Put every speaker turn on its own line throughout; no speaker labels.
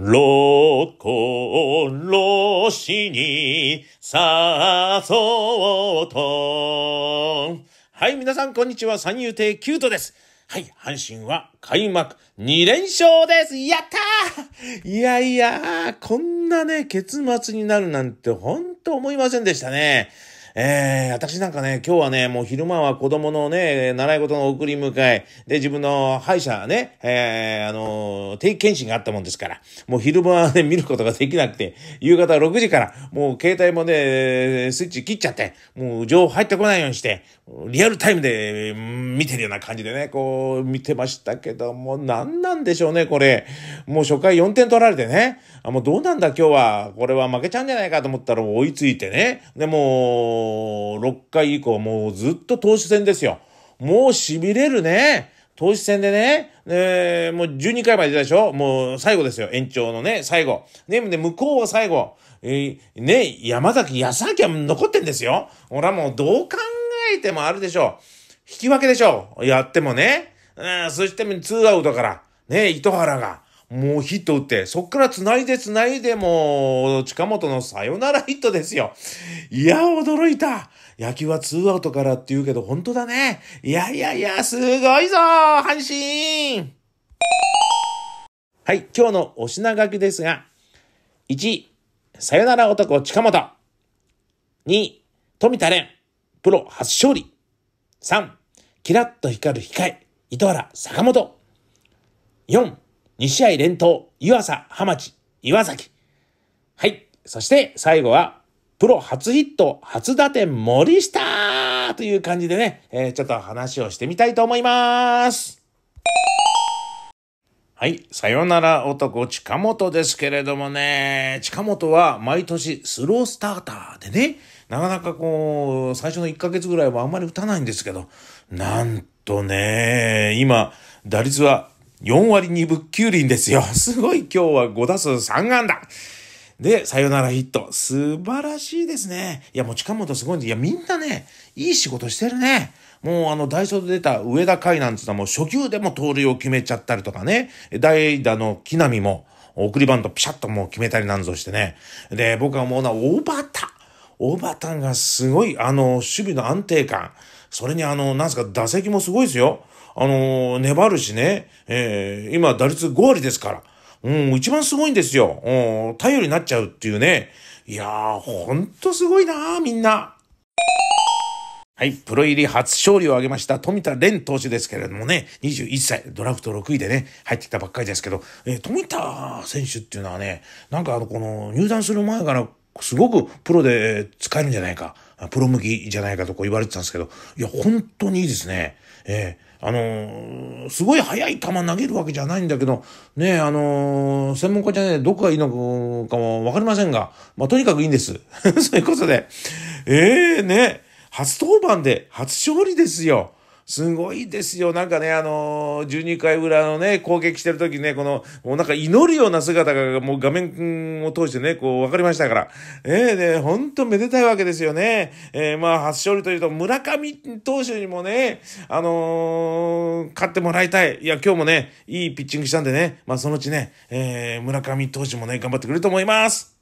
六甲老シにさそうと。はい、皆さんこんにちは。三遊亭キュートです。はい、阪神は開幕2連勝ですやったーいやいやこんなね、結末になるなんて本当思いませんでしたね。えー、私なんかね、今日はね、もう昼間は子供のね、習い事の送り迎え、で、自分の歯医者ね、えー、あのー、定期検診があったもんですから、もう昼間はね、見ることができなくて、夕方6時から、もう携帯もね、スイッチ切っちゃって、もう情報入ってこないようにして、リアルタイムで見てるような感じでね、こう見てましたけども、何なんでしょうね、これ。もう初回4点取られてね、あ、もうどうなんだ今日は、これは負けちゃうんじゃないかと思ったら追いついてね、でもう、6回以降、もうずっと投手戦ですよ。もう痺れるね。投手戦でね、えー、もう12回まででしょもう最後ですよ。延長のね、最後。ね、で、向こうは最後。えー、ね、山崎、安崎は残ってんですよ。俺はもうどう考えてもあるでしょう。引き分けでしょう。やってもね。うん、そして2アウトから、ね、糸原が。もうヒット打って、そっから繋いで繋いでも近本のサヨナラヒットですよ。いや、驚いた。野球はツーアウトからって言うけど、本当だね。いやいやいや、すごいぞ阪神はい、今日のお品書きですが、1、さよなら男近本。2、富田蓮、プロ初勝利。3、キラッと光る控え、糸原坂本。4、2試合連投、岩佐、浜地、岩崎。はい。そして最後は、プロ初ヒット、初打点、森下という感じでね、えー、ちょっと話をしてみたいと思います。はい。さよなら男、近本ですけれどもね、近本は毎年スロースターターでね、なかなかこう、最初の1ヶ月ぐらいはあんまり打たないんですけど、なんとね、今、打率は4割2分9厘ですよ。すごい今日は5打数3安打。で、さよならヒット。素晴らしいですね。いや、もう近本すごいんです。いや、みんなね、いい仕事してるね。もうあの、ダイソーで出た上田海なんつっのはもう初球でも盗塁を決めちゃったりとかね。代打の木並も、送りバントピシャッともう決めたりなんぞしてね。で、僕はもうな、大ー大ンがすごい、あの、守備の安定感。それにあの、なんすか、打席もすごいですよ。あの粘るしね、えー、今打率5割ですから、うん、一番すごいんですよ。うん、頼りになっちゃうっていうね。いやー、ほんとすごいなみんな。はい、プロ入り初勝利を挙げました富田蓮投手ですけれどもね、21歳、ドラフト6位でね、入ってきたばっかりですけど、え富田選手っていうのはね、なんかあの、この入団する前からすごくプロで使えるんじゃないか、プロ向きじゃないかとこう言われてたんですけど、いや、本当にいいですね。えあのすごい速い球投げるわけじゃないんだけど、ね、あの専門家じゃね、どこがいいのかもわかりませんが、まあ、とにかくいいんです。そういうことで、ええー、ね、初登板で初勝利ですよ。すごいですよ。なんかね、あのー、12回裏のね、攻撃してる時ね、この、もうなんか祈るような姿が、もう画面を通してね、こう、分かりましたから。ええー、ね、ほんとめでたいわけですよね。えー、まあ、初勝利というと、村上投手にもね、あのー、勝ってもらいたい。いや、今日もね、いいピッチングしたんでね、まあ、そのうちね、えー、村上投手もね、頑張ってくれると思います。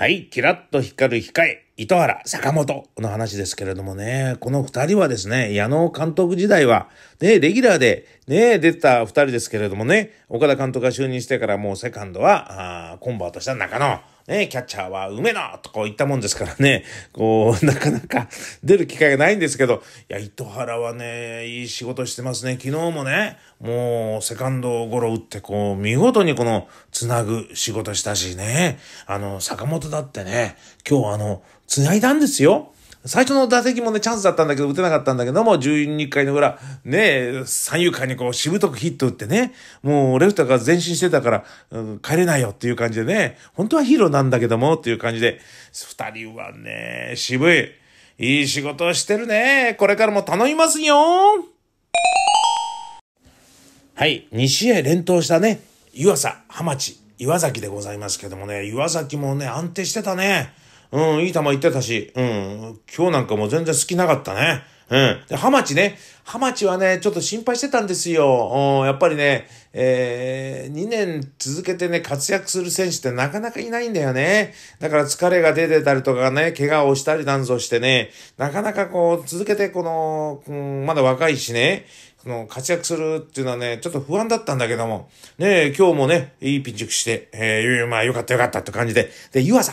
はい、キラッと光る控え、糸原、坂本の話ですけれどもね、この二人はですね、矢野監督時代は、ね、レギュラーで、ね、出てた二人ですけれどもね、岡田監督が就任してからもうセカンドは、あコンバートした中野、ね、キャッチャーは梅野とこう言ったもんですからね、こう、なかなか出る機会がないんですけど、いや、糸原はね、いい仕事してますね。昨日もね、もう、セカンドゴロ打って、こう、見事にこの、つなぐ仕事したしね、あの、坂本だってね、今日あの、繋いだんですよ。最初の打席もね、チャンスだったんだけど、打てなかったんだけども、12回の裏、ね、三遊間にこう、しぶとくヒット打ってね、もう、レフトが前進してたから、うん、帰れないよっていう感じでね、本当はヒーローなんだけども、っていう感じで、二人はね、渋い、いい仕事をしてるね。これからも頼みますよはい、2試合連投したね、湯浅、浜地、岩崎でございますけどもね、岩崎もね、安定してたね。うん、いい球行ってたし、うん、今日なんかもう全然好きなかったね。うん。で、ハマチね。ハマチはね、ちょっと心配してたんですよ。うん、やっぱりね、えー、2年続けてね、活躍する選手ってなかなかいないんだよね。だから疲れが出てたりとかね、怪我をしたりなんぞしてね、なかなかこう、続けてこの、うん、まだ若いしね、この活躍するっていうのはね、ちょっと不安だったんだけども、ね今日もね、いいピンチクして、えー、まあよかったよかったって感じで、で、湯浅。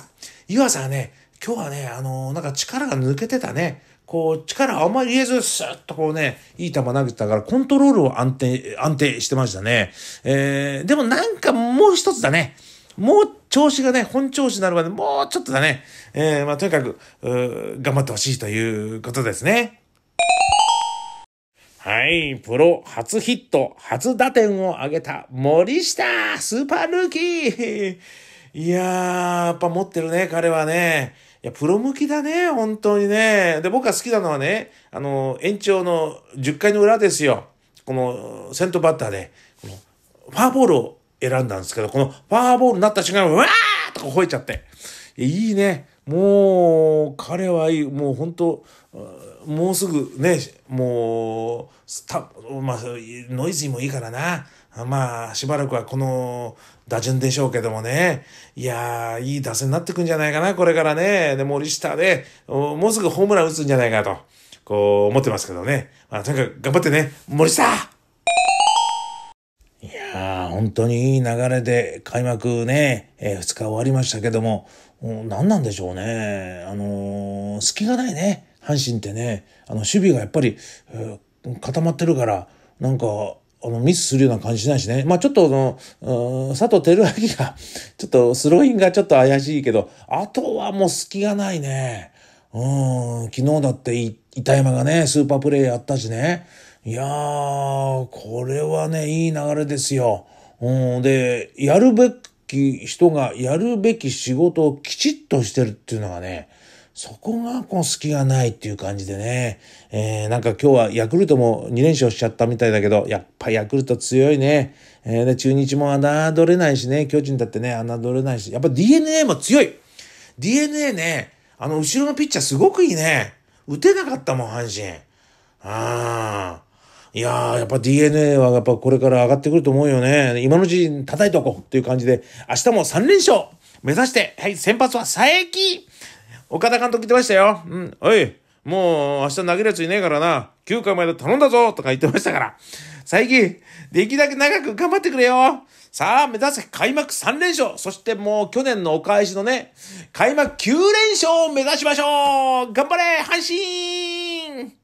岩さんね、今日はね、あのー、なんか力が抜けてたね。こう、力あんまり言えず、スーッとこうね、いい球投げてたから、コントロールを安定、安定してましたね。えー、でもなんかもう一つだね。もう調子がね、本調子になるまでもうちょっとだね。えー、まあ、とにかく、頑張ってほしいということですね。はい、プロ初ヒット、初打点を挙げた森下スーパールーキーいやー、やっぱ持ってるね、彼はね。いや、プロ向きだね、本当にね。で、僕が好きなのはね、あの、延長の10回の裏ですよ。この、先頭バッターで、この、ファーボールを選んだんですけど、このファーボールになった瞬間、うわーとか吠えちゃって。いいね。もう、彼はいい。もう本当、もうすぐね、もう、スタまあ、ノイズにもいいからな。まあ、しばらくはこの打順でしょうけどもね。いやいい打線になってくんじゃないかな、これからね。で、森下で、もうすぐホームラン打つんじゃないかと、こう思ってますけどね。まあ、とにかく頑張ってね、森下いやー、本当にいい流れで開幕ね、えー、2日終わりましたけども、何なんでしょうね。あのー、隙がないね、阪神ってね。あの、守備がやっぱり、えー、固まってるから、なんか、あの、ミスするような感じしないしね。まあ、ちょっと、あの、佐藤輝明が、ちょっと、スローインがちょっと怪しいけど、あとはもう隙がないね。うん、昨日だってい、板山がね、スーパープレイやったしね。いやー、これはね、いい流れですよ。うん、で、やるべき人がやるべき仕事をきちっとしてるっていうのがね、そこがこう隙がないっていう感じでね、えー、なんか今日はヤクルトも2連勝しちゃったみたいだけど、やっぱヤクルト強いね。えー、で、中日も侮れないしね、巨人だってね、侮れないし、やっぱ DNA も強い !DNA ね、あの、後ろのピッチャーすごくいいね。打てなかったもん、阪神。あー。いやー、やっぱ DNA はやっぱこれから上がってくると思うよね。今のうち叩いとこうっていう感じで、明日も3連勝目指して、はい、先発は佐伯岡田監督言ってましたよ。うん、おい、もう明日投げるやついねえからな、9回まで頼んだぞとか言ってましたから。最近、できるだけ長く頑張ってくれよ。さあ、目指せ開幕3連勝。そしてもう去年のお返しのね、開幕9連勝を目指しましょう頑張れ阪神